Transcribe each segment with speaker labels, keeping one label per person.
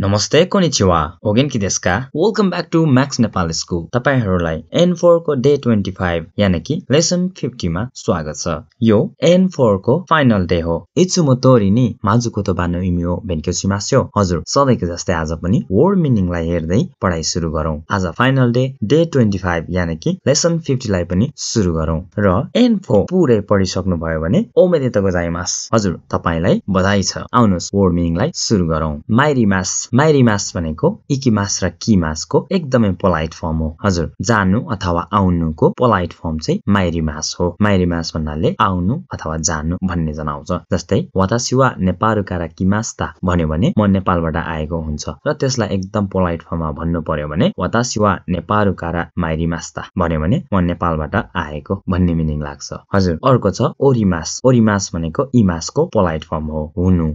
Speaker 1: नमस्ते कोनिचिवा ओगेनकी देशका welcome back to Max Nepal school तपाईँहरूलाई एन फोरको डे ट्वेन्टी फाइभ यानि कि लेसन फिफ्टीमा स्वागत छ यो एन फोरको फाइनल डे हो म तोरी नि माझुको त बानो इमियो भेन्क्यो सिमास्यो हजुर सधैँको जस्तै आज पनि वर्ड मिनिङलाई हेर्दै पढाइ सुरु गरौँ आज final day day twenty five यानि कि लेसन फिफ्टीलाई पनि सुरु गरौँ र एन फोर पुरै पढिसक्नु भयो भने ओमेदे त गजाइमास हजुर तपाईँलाई बधाई छ आउनुहोस् वर्ड मिनिङलाई सुरु गरौँ माइरी मास माइरी मास भनेको इकिमास र मासको एकदमै पोलाइट फर्म हो हजुर जानु अथवा आउनुको पोलाइट फर्म चाहिँ माइरिमास हो माइरी मास भन्नाले आउनु अथवा जानु भन्ने जनाउँछ जस्तै वातासिवा नेपालका र किमास्ता भन्यो भने म नेपालबाट आएको हुन्छ र त्यसलाई एकदम पोलाइट फर्ममा भन्नु पर्यो भने वातासिवा नेपालका र माइरिमास्ता भन्यो भने म नेपालबाट आएको भन्ने मिनिङ लाग्छ हजुर अर्को छ ओरिमास ओरिमास भनेको इमासको पोलाइट फर्म हो हुनु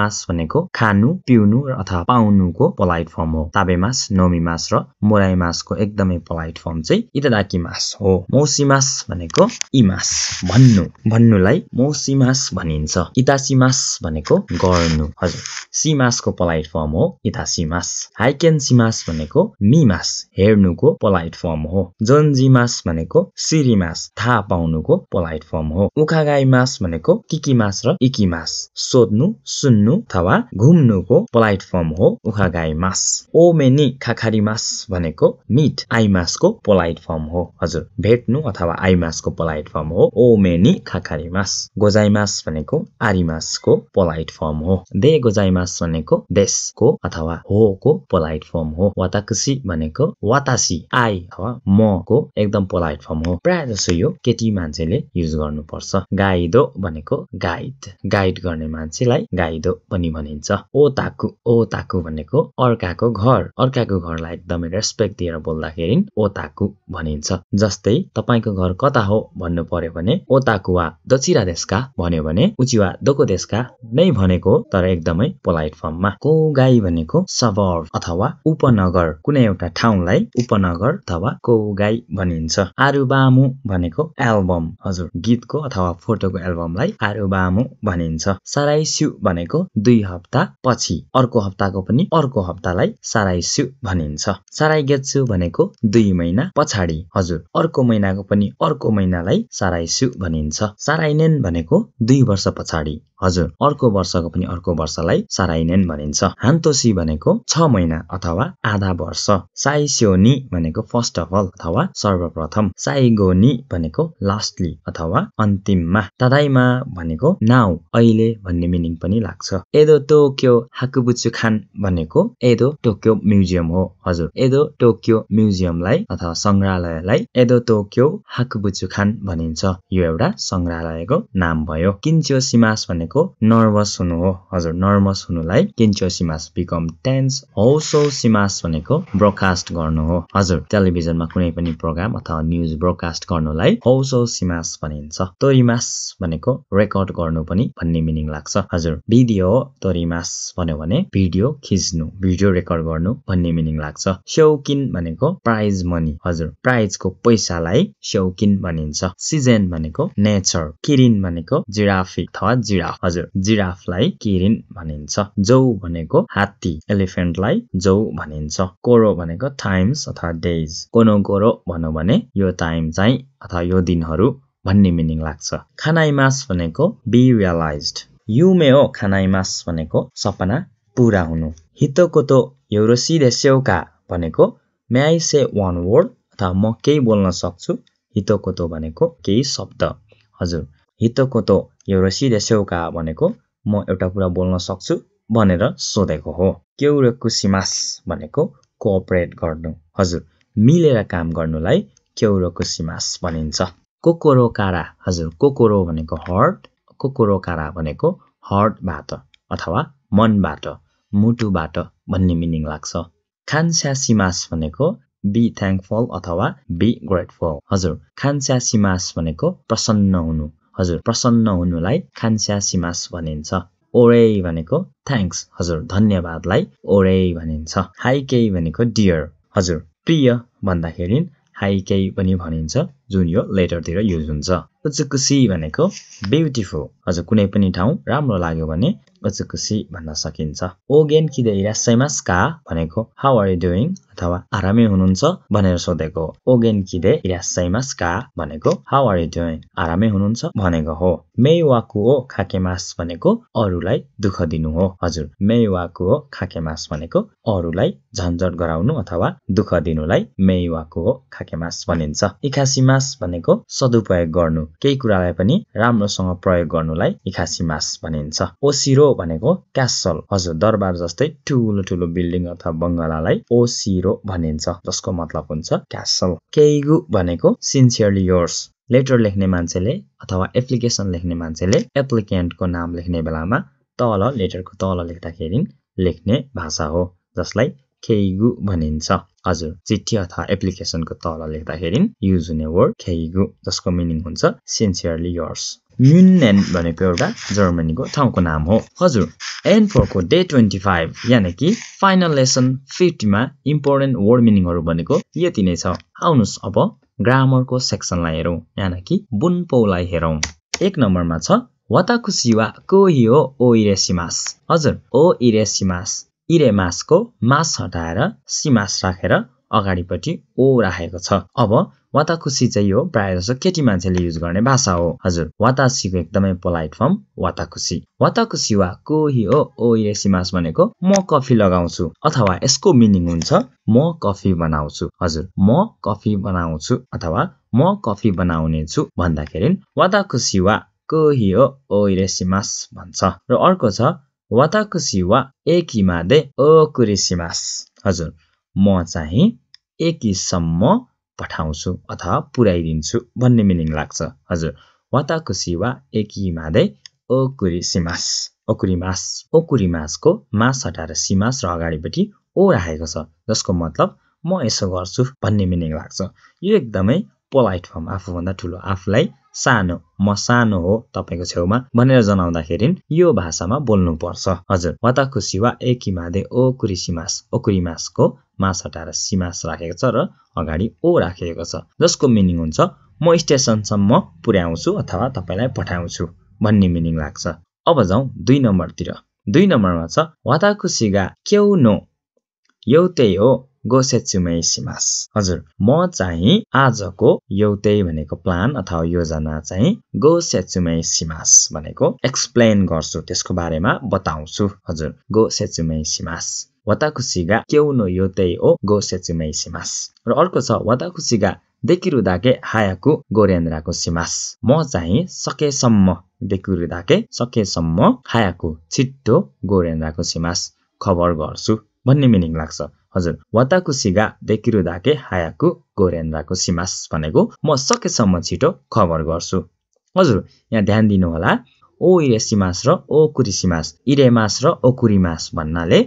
Speaker 1: मास भनेको खानु पिउनु र अथवा थाहा पाउनुको पोलाइट फर्म हो ताबेमास मास र मासको एकदमै पोलाइट फर्म चाहिँ मास हो मौसिमास भनेको इमास भन्नु भन्नुलाई मौसिमास भनिन्छ इतासिमास भनेको गर्नु हजुर सिमासको पोलाइट फर्म हो इतासिमास हाइकेन सिमास भनेको मिमास हेर्नुको पोलाइट फर्म हो मास भनेको मास थाहा पाउनुको पोलाइट फर्म हो मास भनेको किकिमास र इकिमास सोध्नु सुन्नु अथवा घुम्नुको पोलाइट फर्म फर्म हो उखागाइमास ओमे नि खाखारिमास भनेको मिट आइमासको पोलाइट फर्म हो हजुर भेट्नु अथवा आइमासको पोलाइट फर्म हो ओमे नि खाखारिमास गोजाइमास भनेको आरिमासको पोलाइट फर्म हो दे गोजाइमास भनेको देशको अथवा हो को पोलाइट फर्म हो वाताकुसी भनेको वातासी आई अथवा म को एकदम पोलाइट फर्म हो प्राय जसो यो केटी मान्छेले युज गर्नुपर्छ गाइदो भनेको गाइड गाइड गर्ने मान्छेलाई गाइदो पनि भनिन्छ ओ ताकु ओ ओताकु भनेको अर्काको घर अर्काको घरलाई एकदमै रेस्पेक्ट दिएर बोल्दाखेरि ओताकु भनिन्छ जस्तै तपाईँको घर कता हो भन्नु पर्यो भने ओताकु वा दचिरा देशका भन्यो भने उचिवा दोको देशका नै भनेको तर एकदमै पोलाइट फर्ममा गाई भनेको सब अथवा उपनगर कुनै एउटा ठाउँलाई उपनगर अथवा गाई भनिन्छ आरुबामु भनेको एल्बम हजुर गीतको अथवा फोटोको एल्बमलाई आरुबामु भनिन्छ सराइस्यु भनेको दुई हप्ता पछि अर्को हप्ता हप्ताको पनि अर्को हप्तालाई साराइस्यु भनिन्छ साराइगेत्सु भनेको दुई महिना पछाडि हजुर अर्को महिनाको पनि अर्को महिनालाई साराइस्यु भनिन्छ साराइनेन भनेको दुई वर्ष पछाडि हजुर अर्को वर्षको पनि अर्को वर्षलाई साराइनेन भनिन्छ हान्तोसी भनेको छ महिना अथवा आधा वर्ष साइस्योनी भनेको फर्स्ट अफ अल अथवा सर्वप्रथम साइगोनी भनेको लास्टली अथवा अन्तिममा तदाइमा भनेको नाउ अहिले भन्ने मिनिङ पनि लाग्छ एदो क्यो हाकुबुचु खान जापान भनेको एदो टोकियो म्युजियम हो हजुर एदो टोकियो म्युजियमलाई अथवा सङ्ग्रहालयलाई एदो टोकियो हाकुबुचु खान भनिन्छ यो एउटा सङ्ग्रहालयको नाम भयो किन्चो सिमास भनेको नर्भस हुनु हो हजुर नर्भस हुनुलाई किन्चो सिमास बिकम टेन्स हौसो सिमास भनेको ब्रोडकास्ट गर्नु हो हजुर टेलिभिजनमा कुनै पनि प्रोग्राम अथवा न्युज ब्रोडकास्ट गर्नुलाई हौसो सिमास भनिन्छ तोरिमास भनेको रेकर्ड गर्नु पनि भन्ने मिनिङ लाग्छ हजुर भिडियो तोरिमास भन्यो भने भिडियो भिडियो खिच्नु भिडियो रेकर्ड गर्नु भन्ने मिनिङ लाग्छ स्याउकिन भनेको प्राइज मनी हजुर प्राइजको पैसालाई स्याउकिन भनिन्छ सिजन भनेको नेचर किरिन भनेको जिराफी अथवा जिराफ हजुर जिराफलाई किरिन भनिन्छ जौ भनेको हात्ती एलिफेन्टलाई जौ भनिन्छ कोरो भनेको टाइम्स अथवा डेज कोनो कोरो भनौँ भने यो टाइम चाहिँ अथवा यो दिनहरू भन्ने मिनिङ लाग्छ खानाइमास भनेको बी रियलाइज मे हो खानाइमास भनेको सपना पुरा हुनु हितोकोतो एउरोसी देस्यौका भनेको म्याइ से वान वर्ड अथवा म केही बोल्न सक्छु हितोकोतो भनेको केही शब्द हजुर हितोकोतो एउरोसी सेउका भनेको म एउटा कुरा बोल्न सक्छु भनेर सोधेको हो कुसिमास भनेको कोअपरेट गर्नु हजुर मिलेर काम गर्नुलाई कुसिमास भनिन्छ कोकोरोकारा हजुर कोकोरो भनेको हर्ट कोकोरोकारा भनेको हर्टबाट अथवा मनबाट मुटुबाट भन्ने मिनिङ लाग्छ स्यासिमास भनेको बी थ्याङ्कफुल अथवा बी ग्रेटफुल हजुर स्यासिमास भनेको प्रसन्न हुनु हजुर प्रसन्न हुनुलाई स्यासिमास भनिन्छ ओरे भनेको थ्याङ्क्स हजुर धन्यवादलाई ओरे भनिन्छ हाई के भनेको डियर हजुर प्रिय भन्दाखेरि हाई के पनि भनिन्छ जुन यो लेटरतिर युज हुन्छ कुसी भनेको ब्युटिफुल हजुर कुनै पनि ठाउँ राम्रो लाग्यो भने भन्न सकिन्छ ओगेन किदे इरासैमास का भनेको हाउ आर यु डुइङ अथवा आरामै हुनुहुन्छ भनेर सोधेको ओ गेन कि इरासैमास का भनेको हाउ आर यु डुइङ आरामै हुनुहुन्छ भनेको हो मे वाकु हो मास भनेको अरूलाई दुःख दिनु हो हजुर मे वाकु हो मास भनेको अरूलाई झन्झट गराउनु अथवा दुःख दिनुलाई मे वाकु हो मास भनिन्छ मास भनेको सदुपयोग गर्नु केही कुरालाई पनि राम्रोसँग प्रयोग गर्नुलाई मास भनिन्छ ओसिरो भनेको क्यासल हजुर दरबार जस्तै ठुलो ठुलो बिल्डिङ अथवा बङ्गलालाई ओसिरो भनिन्छ जसको मतलब हुन्छ क्यासल केइगु भनेको सिन्सियरली योर्स लेटर लेख्ने मान्छेले अथवा एप्लिकेसन लेख्ने मान्छेले एप्लिकेन्टको नाम लेख्ने बेलामा तल लेटरको तल लेख्दाखेरि लेख्ने भाषा हो जसलाई खेइगु भनिन्छ हजुर चिठी अथवा एप्लिकेसनको तल लेख्दाखेरि युज हुने वर्ड खेइगु जसको मिनिङ हुन्छ सिन्सियरली यर्स म्युनेन भनेको एउटा जर्मनीको ठाउँको नाम हो हजुर एन फोरको डे ट्वेन्टी फाइभ यानि कि फाइनल लेसन फिफ्टीमा इम्पोर्टेन्ट वर्ड मिनिङहरू भनेको यति नै छ आउनुहोस् अब ग्रामरको सेक्सनलाई हेरौँ यानि कि बुनपोलाई हेरौँ एक नम्बरमा छ वाताकुसी वा कोही हो ओ इरेसिमास हजुर ओ इरेसिमास इरेमासको मास हटाएर सिमास राखेर अगाडिपट्टि ओ राखेको छ अब वाताकुसी चाहिँ यो प्रायः जसो केटी मान्छेले युज गर्ने भाषा हो हजुर वातासीको एकदमै पोलाइट फर्म वाताकुसी वाताकुसी वा कोही हो ओ येसिमास भनेको म कफी लगाउँछु अथवा यसको मिनिङ हुन्छ म कफी बनाउँछु हजुर म कफी बनाउँछु अथवा म कफी बनाउने छु भन्दाखेरि वाताकुसी वा कोही हो ओ भन्छ र अर्को छ वाताकुसी वा मादे ओ कुरेसिमास हजुर म चाहिँ एकीसम्म पठाउँछु अथवा पुर्याइदिन्छु भन्ने मिनिङ लाग्छ हजुर वाताको सिवा एकिमादै ओकुरी सिमास ओकुरी ओकुरिमास मासको मास हटाएर सिमास र अगाडिपट्टि ओ राखेको छ जसको मतलब म यसो गर्छु भन्ने मिनिङ लाग्छ यो एकदमै पोलाइट फर्म आफूभन्दा ठुलो आफूलाई सानो म सानो हो तपाईँको छेउमा भनेर जनाउँदाखेरि यो भाषामा बोल्नुपर्छ हजुर वाताको सिवा सिमास ओकुरी मासको मास हटाएर सिमास राखेको छ र अगाडि ओ राखेको छ जसको मिनिङ हुन्छ म स्टेसनसम्म पुर्याउँछु अथवा तपाईँलाई पठाउँछु भन्ने मिनिङ लाग्छ अब जाउँ दुई नम्बरतिर दुई नम्बरमा छ सिगा क्यौ नो एउटै हो गोसेचुमै सिमास हजुर म चाहिँ आजको एउटै भनेको प्लान अथवा योजना चाहिँ गोसेचुमै सिमास भनेको एक्सप्लेन गर्छु त्यसको बारेमा बताउँछु हजुर गोसेचुमै सिमास वाताकुसीगा केउनो योतेई ओ गो सेचुमेई सिमास र अर्को छ वाताकुसीगा देखिरुदाके हायाकु गोरेन्द्राको सिमास म चाहिँ सकेसम्म देखिरुदाके सकेसम्म हायाकु छिट्टो गोरेन्द्राको सिमास खबर गर्छु भन्ने मिनिङ लाग्छ हजुर वाताकुसीगा देखिरुदाके हायाकु गोरेन्द्राको सिमास भनेको म सकेसम्म छिटो खबर गर्छु हजुर यहाँ ध्यान दिनुहोला ओ इरेसिमास र ओ कुरिसिमास इरेमास र ओकुरिमास भन्नाले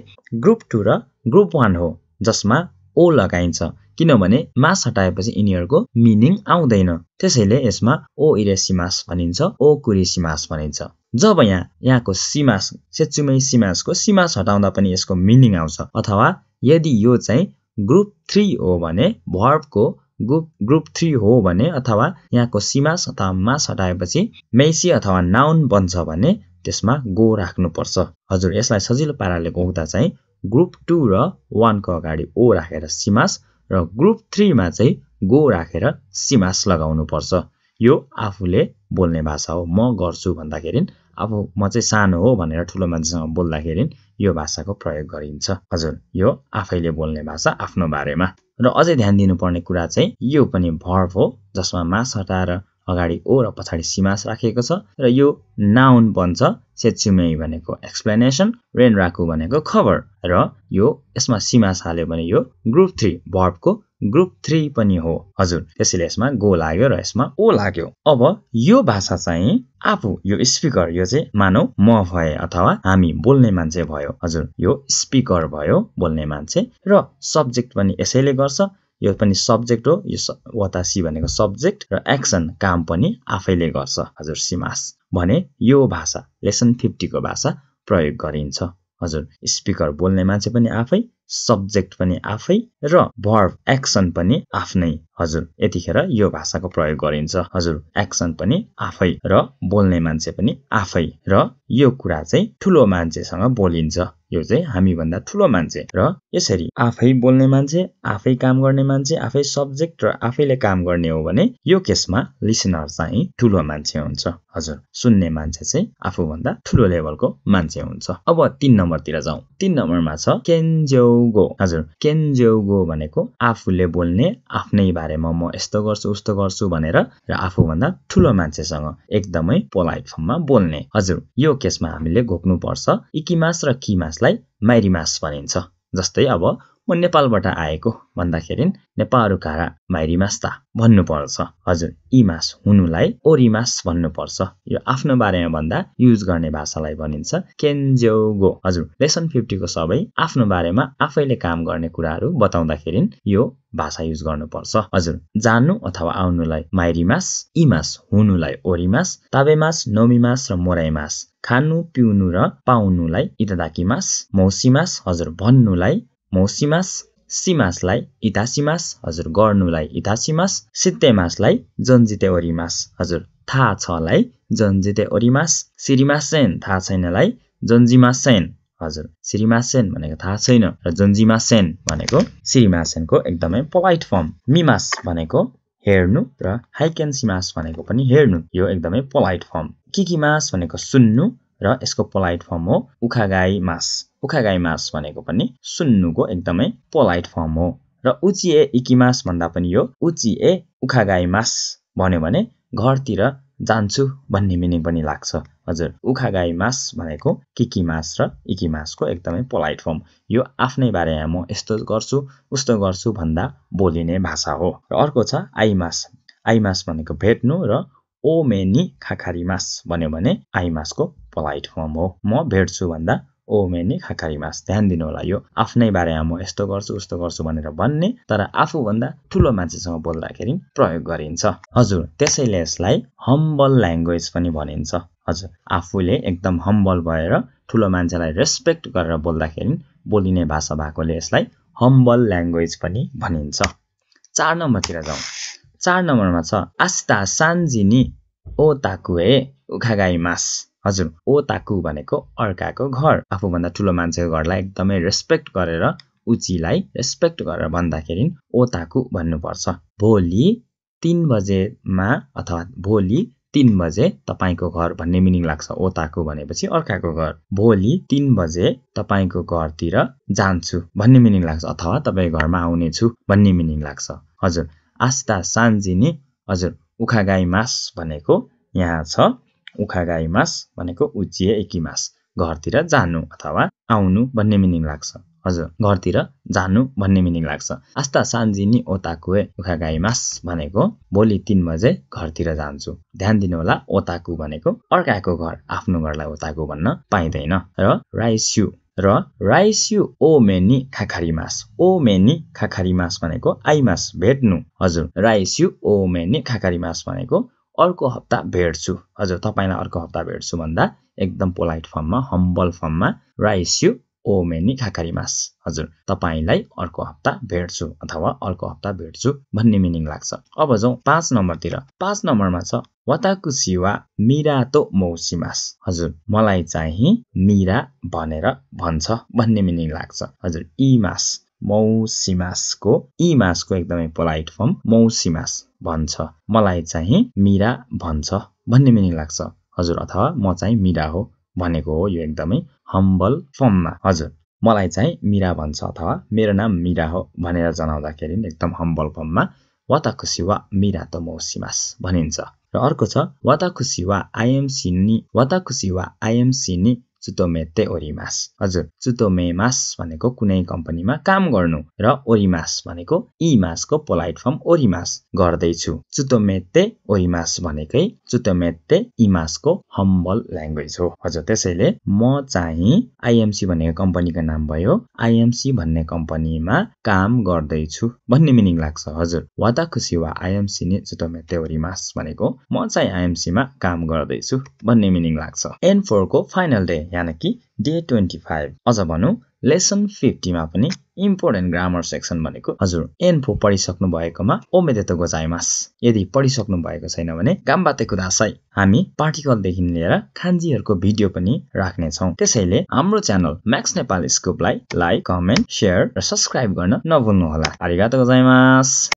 Speaker 1: ग्रुप टू र ग्रुप वान हो जसमा ओ लगाइन्छ किनभने मास हटाएपछि यिनीहरूको मिनिङ आउँदैन त्यसैले यसमा ओ इरेसिमास भनिन्छ ओ कुरिसिमास भनिन्छ जब यहाँ यहाँको सिमास सेचुमै सिमासको सिमास हटाउँदा पनि यसको मिनिङ आउँछ अथवा यदि यो चाहिँ ग्रुप थ्री हो भने भर्बको ग्रुप ग्रुप थ्री हो भने अथवा यहाँको सिमास अथवा मास हटाएपछि मेसी अथवा नाउन बन्छ भने त्यसमा गो राख्नुपर्छ हजुर यसलाई सजिलो पाराले गाउँदा चाहिँ ग्रुप टू र वानको अगाडि ओ राखेर सिमास र ग्रुप थ्रीमा चाहिँ गो राखेर सिमास लगाउनुपर्छ यो आफूले बोल्ने भाषा हो म गर्छु भन्दाखेरि आफू म चाहिँ सानो हो भनेर ठुलो मान्छेसँग बोल्दाखेरि यो भाषाको प्रयोग गरिन्छ हजुर यो आफैले बोल्ने भाषा आफ्नो बारेमा र अझै ध्यान दिनुपर्ने कुरा चाहिँ यो पनि भर्भ हो जसमा मास हटाएर अगाडि ओ र पछाडि सिमास राखिएको छ र यो नाउन बन्छ सेचुमेई भनेको एक्सप्लेनेसन रेन राकु भनेको खबर र यो यसमा सिमास हाल्यो भने यो ग्रुप थ्री भर्बको ग्रुप थ्री पनि हो हजुर त्यसैले यसमा गो लाग्यो र यसमा ओ लाग्यो अब यो भाषा चाहिँ आफू यो स्पिकर यो चाहिँ मानौ म भए अथवा हामी बोल्ने मान्छे भयो हजुर यो स्पिकर भयो बोल्ने मान्छे र सब्जेक्ट पनि यसैले गर्छ यो पनि सब्जेक्ट हो यो वतासी भनेको सब्जेक्ट र एक्सन काम पनि आफैले गर्छ हजुर सिमास भने यो भाषा लेसन फिफ्टीको भाषा प्रयोग गरिन्छ हजुर स्पिकर बोल्ने मान्छे पनि आफै सब्जेक्ट पनि आफै र भर्ब एक्सन पनि आफ्नै हजुर यतिखेर यो भाषाको प्रयोग गरिन्छ हजुर एक्सन पनि आफै र बोल्ने मान्छे पनि आफै र यो कुरा चाहिँ ठुलो मान्छेसँग बोलिन्छ यो चाहिँ हामीभन्दा ठुलो मान्छे र यसरी आफै बोल्ने मान्छे आफै काम गर्ने मान्छे आफै सब्जेक्ट र आफैले काम गर्ने हो भने यो केसमा लिसनर चाहिँ ठुलो मान्छे हुन्छ हजुर सुन्ने मान्छे चाहिँ आफूभन्दा ठुलो लेभलको मान्छे हुन्छ अब तिन नम्बरतिर जाउँ तिन नम्बरमा छ केन्ज्यो गो हजुर केन्जेउ गो भनेको आफूले बोल्ने आफ्नै बारेमा म यस्तो गर्छु उस्तो गर्छु भनेर र आफूभन्दा ठुलो मान्छेसँग एकदमै पोलाइट फर्ममा बोल्ने हजुर यो केसमा हामीले घोक्नुपर्छ इकिमास र किमासलाई माइरिमास भनिन्छ जस्तै अब म नेपालबाट आएको भन्दाखेरि नेपारुकारा माइरिमास्ता भन्नुपर्छ हजुर इमास हुनुलाई ओरिमास भन्नुपर्छ यो आफ्नो बारेमा भन्दा युज गर्ने भाषालाई भनिन्छ केन्जोगो हजुर लेसन फिफ्टीको सबै आफ्नो बारेमा आफैले काम गर्ने कुराहरू बताउँदाखेरि यो भाषा युज गर्नुपर्छ हजुर जान्नु अथवा आउनुलाई माइरिमास इमास हुनुलाई ओरिमास ताबेमास नोमिमास र मोराइमास खानु पिउनु र पाउनुलाई मौसी मौसीमास हजुर भन्नुलाई मौसिमास सिमासलाई इतासिमास हजुर गर्नुलाई इतासिमास सित्तेमासलाई जन्जिते ओरिमास हजुर थाहा छलाई जन्जिते ओरिमास सिरिमासेन थाहा छैनलाई जन्जिमासेन हजुर सिरिमासेन भनेको थाहा छैन र जन्जिमासेन भनेको सिरिमासेनको एकदमै पोलाइट फर्म मिमास भनेको हेर्नु र हाइकेन्सिमास भनेको पनि हेर्नु यो एकदमै पोलाइट फर्म किकिमास भनेको सुन्नु र यसको पोलाइट फर्म हो उखागाई मास उखागाइमास भनेको पनि सुन्नुको एकदमै पोलाइट फर्म हो र उचिए इकिमास भन्दा पनि यो उचिए उखागाइमास भन्यो भने घरतिर जान्छु भन्ने मिनिङ पनि लाग्छ हजुर उखागाइमास भनेको किकिमास र इकिमासको एकदमै पोलाइट फर्म यो आफ्नै बारेमा म यस्तो गर्छु उस्तो गर्छु भन्दा बोलिने भाषा हो र अर्को छ आइमास आइमास भनेको भेट्नु र ओमेनी मास भन्यो भने आइमासको पोलाइट फर्म हो म भेट्छु भन्दा ओमेनी मास ध्यान दिनु होला यो आफ्नै बारेमा म यस्तो गर्छु उस्तो गर्छु भनेर भन्ने तर आफूभन्दा ठुलो मान्छेसँग बोल्दाखेरि प्रयोग गरिन्छ हजुर त्यसैले यसलाई हम्बल ल्याङ्ग्वेज पनि भनिन्छ हजुर आफूले एकदम हम्बल भएर ठुलो मान्छेलाई रेस्पेक्ट गरेर बोल्दाखेरि बोलिने भाषा भएकोले यसलाई हम्बल ल्याङ्ग्वेज पनि भनिन्छ चार नम्बरतिर जाउँ चार नम्बरमा छ आस्ता सान्जिनी ओ ताकुए उखागाई मास हजुर ओ ताकु भनेको अर्काको घर आफूभन्दा ठुलो मान्छेको घरलाई एकदमै रेस्पेक्ट गरेर उचीलाई रेस्पेक्ट गरेर भन्दाखेरि ओताकु भन्नुपर्छ भोलि तिन बजेमा अथवा भोलि तिन बजे तपाईँको घर भन्ने मिनिङ लाग्छ ओताकु भनेपछि अर्काको घर भोलि तिन बजे तपाईँको घरतिर जान्छु भन्ने मिनिङ लाग्छ अथवा तपाईँ घरमा आउने छु भन्ने मिनिङ लाग्छ हजुर आस्था सान्जिनी हजुर उखा गाई मास भनेको यहाँ छ उखा उखागाइमास भनेको उचिए मास घरतिर जानु अथवा आउनु भन्ने मिनिङ लाग्छ हजुर घरतिर जानु भन्ने मिनिङ लाग्छ आस्ता सान्जिनी ओताकुए उखागाइमास भनेको भोलि तिन बजे घरतिर जान्छु ध्यान दिनुहोला ओताकु भनेको अर्काको घर आफ्नो घरलाई ओताकु भन्न पाइँदैन र राइस्यु र राइस्यु ओ मेनी खाखारी मास ओ मेनी खाखारीमास भनेको आइमास भेट्नु हजुर राइस्यु ओ मेनी खाखारीमास भनेको अर्को हप्ता भेट्छु हजुर तपाईँलाई अर्को हप्ता भेट्छु भन्दा एकदम पोलाइट फर्ममा हम्बल फर्ममा राइस यु ओ मेनी मास हजुर तपाईँलाई अर्को हप्ता भेट्छु अथवा अर्को हप्ता भेट्छु भन्ने मिनिङ लाग्छ अब जाउँ पाँच नम्बरतिर पाँच नम्बरमा छ वताकु सिवा मिरा मौसी मास हजुर मलाई चाहिँ मिरा भनेर भन्छ भन्ने मिनिङ लाग्छ हजुर यी मास मौसिमासको इमासको एकदमै पोलाइट फर्म मौसिमास भन्छ मलाई चाहिँ मिरा भन्छ भन्ने मिनिङ लाग्छ हजुर अथवा म चाहिँ मिरा हो भनेको हो यो एकदमै हम्बल फर्ममा हजुर मलाई चाहिँ मिरा भन्छ अथवा मेरो नाम मिरा हो भनेर जनाउँदाखेरि एकदम हम्बल फर्ममा वाता खुसी वा मिरा त मौसिमास भनिन्छ र अर्को छ वाता खुसी वा आइएम सिन्नी वाता खुसी वा आइएम सिन्नी tsutomete ओरिमास हजुर tsutomé भनेको कुनै कम्पनीमा काम गर्नु र ओरिमास भनेको इमासको पोलाइट फर्म ओरिमास गर्दैछु चुतोमेते ओरिमास भनेकै चुतोमेते इमासको हम्बल ल्याङ्ग्वेज हो हजुर त्यसैले म चाहिँ आइएमसी भनेको कम्पनीको नाम भयो आइएमसी भन्ने कम्पनीमा काम गर्दैछु भन्ने मिनिङ लाग्छ हजुर वाता खुसी वा आइएमसी नि चुतोमेते ओरिमास भनेको म चाहिँ आइएमसीमा काम गर्दैछु भन्ने मिनिङ लाग्छ एन फोरको फाइनल डे यानि कि डे ट्वेन्टी फाइभ अझ भनौँ लेसन फिफ्टीमा पनि इम्पोर्टेन्ट ग्रामर सेक्सन भनेको हजुर फो पढिसक्नु भएकोमा ओमेदेतो गोजाइमास यदि पढिसक्नु भएको छैन भने गाम्बाते कुदासाई हामी पार्टिकलदेखि लिएर खान्जीहरूको भिडियो पनि राख्नेछौँ त्यसैले हाम्रो च्यानल म्याक्स नेपाल स्कुपलाई लाइक कमेन्ट सेयर र सब्सक्राइब गर्न नभुल्नुहोला आरिगातो गोजाइमास